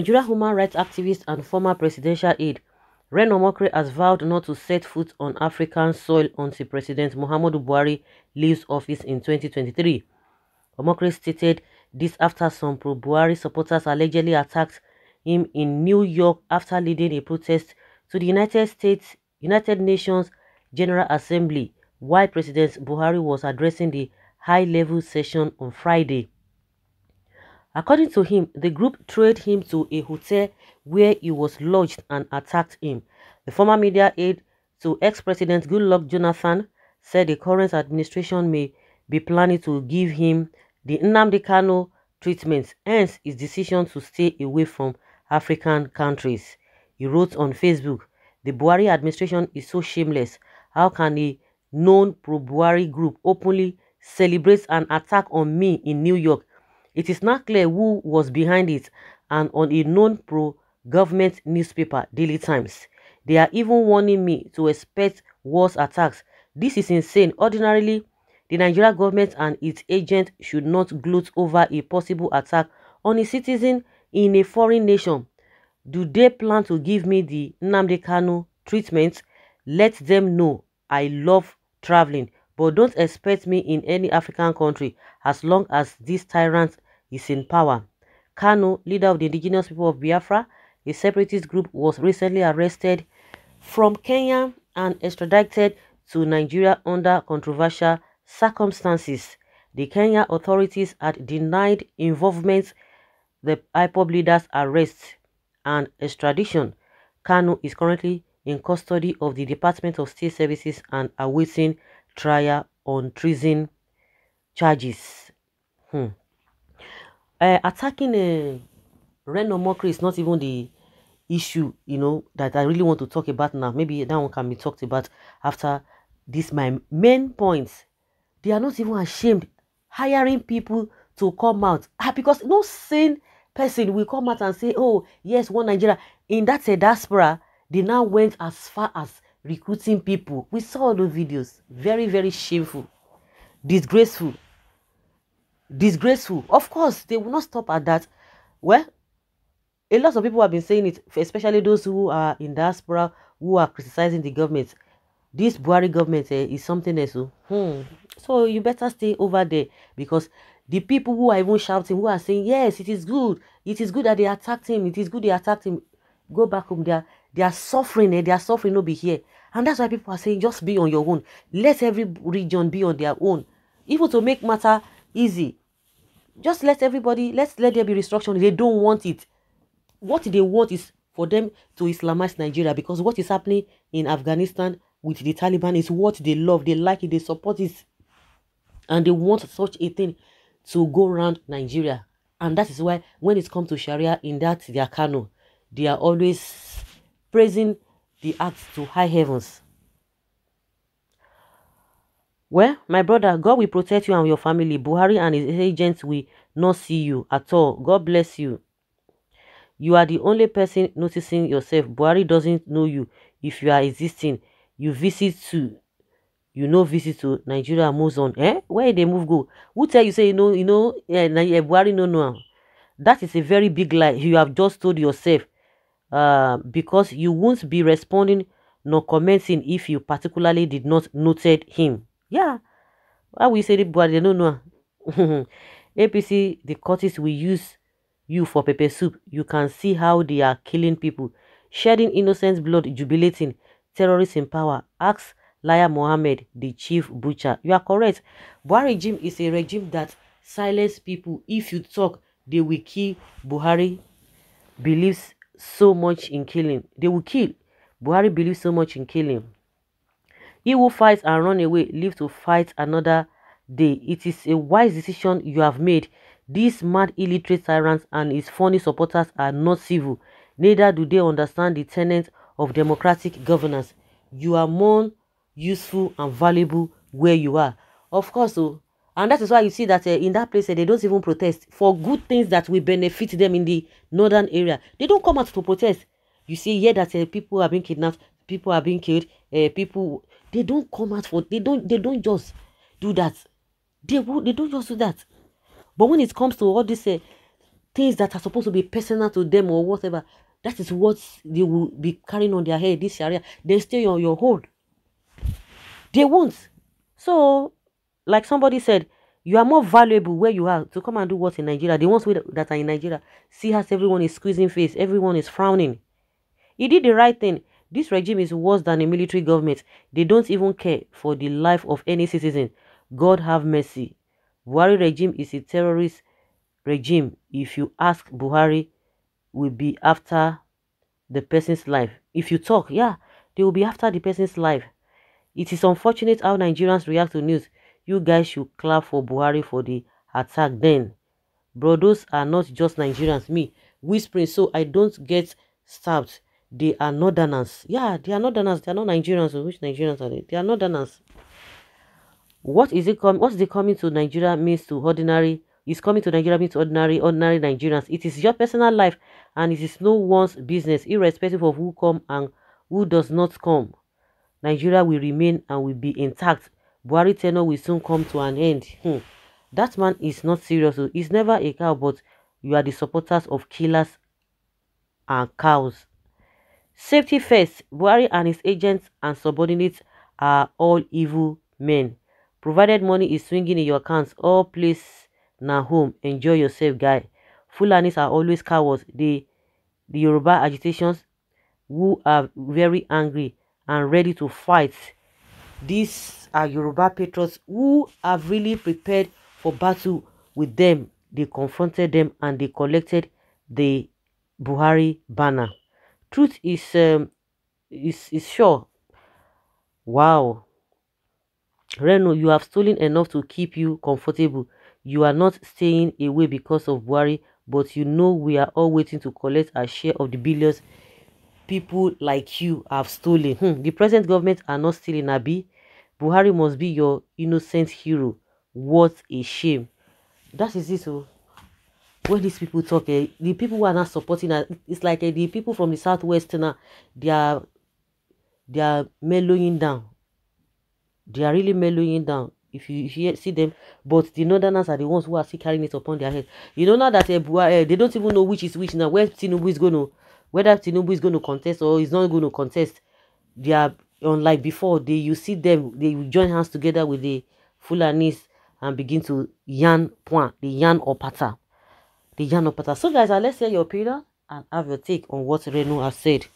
Nigeria human rights activist and former presidential aide Reno Mokre, has vowed not to set foot on African soil until President Muhammadu Buhari leaves office in 2023. Mokre stated this after some pro-Buhari supporters allegedly attacked him in New York after leading a protest to the United States United Nations General Assembly while President Buhari was addressing the high-level session on Friday. According to him, the group trailed him to a hotel where he was lodged and attacked him. The former media aide to ex-president Goodluck Jonathan said the current administration may be planning to give him the Nnamdi Kano treatment, hence his decision to stay away from African countries. He wrote on Facebook, The Buhari administration is so shameless. How can a known pro-Buhari group openly celebrate an attack on me in New York it is not clear who was behind it and on a known pro-government newspaper, Daily Times. They are even warning me to expect worse attacks. This is insane. Ordinarily, the Nigeria government and its agents should not gloat over a possible attack on a citizen in a foreign nation. Do they plan to give me the Namde Kanu treatment? Let them know I love traveling, but don't expect me in any African country as long as these tyrants is in power. Kanu, leader of the indigenous people of Biafra, a separatist group, was recently arrested from Kenya and extradited to Nigeria under controversial circumstances. The Kenya authorities had denied involvement the IPOB leader's arrest and extradition. Kanu is currently in custody of the Department of State Services and awaiting trial on treason charges. Hmm uh, attacking a random Mockery is not even the issue, you know, that I really want to talk about now. Maybe that one can be talked about after this. My main points. They are not even ashamed hiring people to come out ah, because no sane person will come out and say, "Oh, yes, one Nigeria." In that eh, diaspora, they now went as far as recruiting people. We saw all the videos. Very, very shameful, disgraceful disgraceful. Of course, they will not stop at that. Well, a lot of people have been saying it, especially those who are in diaspora who are criticizing the government. This Buhari government eh, is something else. So, oh. hmm. so you better stay over there because the people who are even shouting, who are saying, yes, it is good. It is good that they attacked him. It is good they attacked him. Go back home. They are, they are suffering. Eh? They are suffering. No, be here. And that's why people are saying, just be on your own. Let every region be on their own. Even to make matter easy, just let everybody let's let there be restructuring they don't want it what they want is for them to islamize nigeria because what is happening in afghanistan with the taliban is what they love they like it they support it and they want such a thing to go around nigeria and that is why when it comes to sharia in that their canon they are always praising the acts to high heavens well, my brother, God will protect you and your family. Buhari and his agents will not see you at all. God bless you. You are the only person noticing yourself. Buhari doesn't know you. If you are existing, you visit to, you know, visit to Nigeria moves on. Eh? Where they move go? Who tell you say you know, you know, Yeah, eh, Buhari no no. That is a very big lie. You have just told yourself, uh, because you won't be responding nor commenting if you particularly did not noted him. Yeah. Why we say the body? No, no. APC, the courtiers will use you for pepper soup. You can see how they are killing people, shedding innocent blood, jubilating, terrorists in power. Ask Liar Mohammed, the chief butcher. You are correct. Buhari regime is a regime that silences people. If you talk, they will kill. Buhari believes so much in killing. They will kill. Buhari believes so much in killing. He who fights and run away live to fight another day. It is a wise decision you have made. These mad illiterate tyrants and his phony supporters are not civil. Neither do they understand the tenets of democratic governance. You are more useful and valuable where you are. Of course, so, oh, and that is why you see that uh, in that place uh, they don't even protest for good things that will benefit them in the northern area. They don't come out to protest. You see here that uh, people are being kidnapped, people are being killed, people they don't come out for they don't they don't just do that. They will they don't just do that. But when it comes to all these uh, things that are supposed to be personal to them or whatever, that is what they will be carrying on their head this area. They stay on your hold. They won't. So, like somebody said, you are more valuable where you are to come and do what in Nigeria. The ones that are in Nigeria see how everyone is squeezing face, everyone is frowning. He did the right thing. This regime is worse than a military government. They don't even care for the life of any citizen. God have mercy. Buhari regime is a terrorist regime. If you ask Buhari, will be after the person's life. If you talk, yeah, they will be after the person's life. It is unfortunate how Nigerians react to news. You guys should clap for Buhari for the attack then. Bro, those are not just Nigerians. Me, whispering, so I don't get stabbed. They are northerners. Yeah, they are northerners. They are not Nigerians. which Nigerians are they? They are northerners. What is it coming? What's the coming to Nigeria means to ordinary? Is coming to Nigeria means to ordinary, ordinary Nigerians. It is your personal life, and it is no one's business, irrespective of who come and who does not come. Nigeria will remain and will be intact. Buhari tenor will soon come to an end. Hmm. That man is not serious. Oh. He's never a cow, but you are the supporters of killers and cows. Safety first, Buhari and his agents and subordinates are all evil men. Provided money is swinging in your accounts, all place na home. Enjoy yourself, guy. Fulanis are always cowards. They, the Yoruba agitations who are very angry and ready to fight. These are Yoruba patriots who have really prepared for battle with them. They confronted them and they collected the Buhari banner truth is um, is is sure wow Reno, you have stolen enough to keep you comfortable. You are not staying away because of worry, but you know we are all waiting to collect our share of the billions people like you have stolen. Hmm. The present government are not stealing, Abi. Buhari must be your innocent hero. What a shame. That is it. Oh when these people talk, eh, the people who are not supporting it it's like eh, the people from the southwest now, they are they are mellowing down. They are really mellowing down. If you, if you see them, but the northerners are the ones who are still carrying it upon their head. You know now that eh, eh they don't even know which is which now. Where Tinubu is going to, whether Tinubu is going to contest or is not going to contest, they are unlike before. They you see them, they join hands together with the Fulanis and begin to yarn point, the yarn or pattern the yarn So guys, let's hear your opinion and have your take on what reno has said.